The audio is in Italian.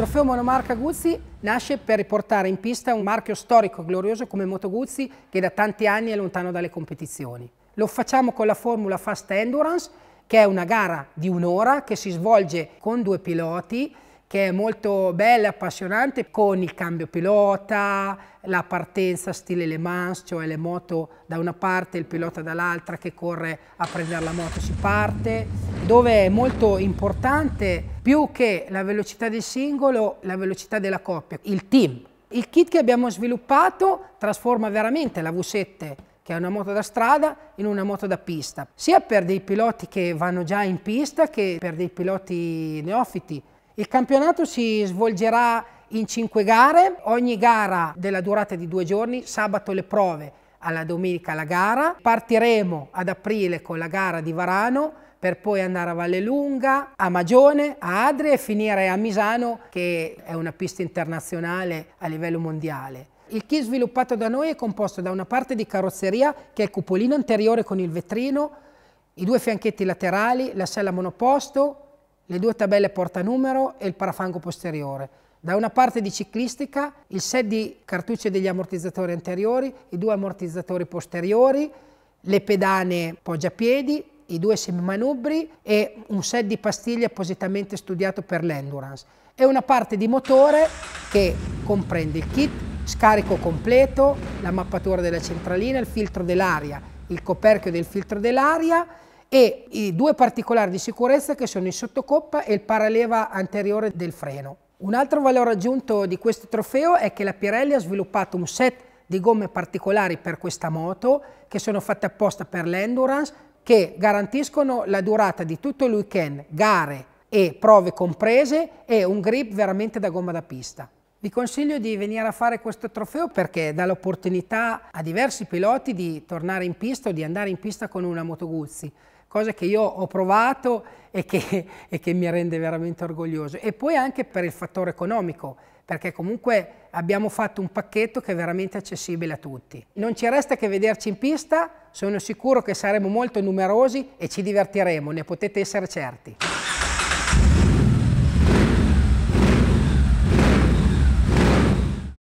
trofeo monomarca Guzzi nasce per riportare in pista un marchio storico e glorioso come Moto Guzzi che da tanti anni è lontano dalle competizioni. Lo facciamo con la formula Fast Endurance che è una gara di un'ora che si svolge con due piloti che è molto bella e appassionante con il cambio pilota, la partenza stile Le Mans, cioè le moto da una parte e il pilota dall'altra che corre a prendere la moto si parte, dove è molto importante più che la velocità del singolo, la velocità della coppia, il team. Il kit che abbiamo sviluppato trasforma veramente la V7 che è una moto da strada in una moto da pista, sia per dei piloti che vanno già in pista che per dei piloti neofiti. Il campionato si svolgerà in cinque gare, ogni gara della durata di due giorni, sabato le prove, alla domenica la gara. Partiremo ad aprile con la gara di Varano, per poi andare a Vallelunga, a Magione, a Adria e finire a Misano che è una pista internazionale a livello mondiale. Il kit sviluppato da noi è composto da una parte di carrozzeria che è il cupolino anteriore con il vetrino, i due fianchetti laterali, la sella monoposto, le due tabelle portanumero e il parafango posteriore. Da una parte di ciclistica, il set di cartucce degli ammortizzatori anteriori, i due ammortizzatori posteriori, le pedane poggiapiedi, i due semimanubri e un set di pastiglie appositamente studiato per l'endurance e una parte di motore che comprende il kit, scarico completo, la mappatura della centralina, il filtro dell'aria, il coperchio del filtro dell'aria e i due particolari di sicurezza che sono il sottocoppa e il paraleva anteriore del freno. Un altro valore aggiunto di questo trofeo è che la Pirelli ha sviluppato un set di gomme particolari per questa moto che sono fatte apposta per l'endurance, che garantiscono la durata di tutto il weekend, gare e prove comprese e un grip veramente da gomma da pista. Vi consiglio di venire a fare questo trofeo perché dà l'opportunità a diversi piloti di tornare in pista o di andare in pista con una Moto Guzzi, cosa che io ho provato e che, e che mi rende veramente orgoglioso. E poi anche per il fattore economico, perché comunque abbiamo fatto un pacchetto che è veramente accessibile a tutti. Non ci resta che vederci in pista sono sicuro che saremo molto numerosi e ci divertiremo, ne potete essere certi.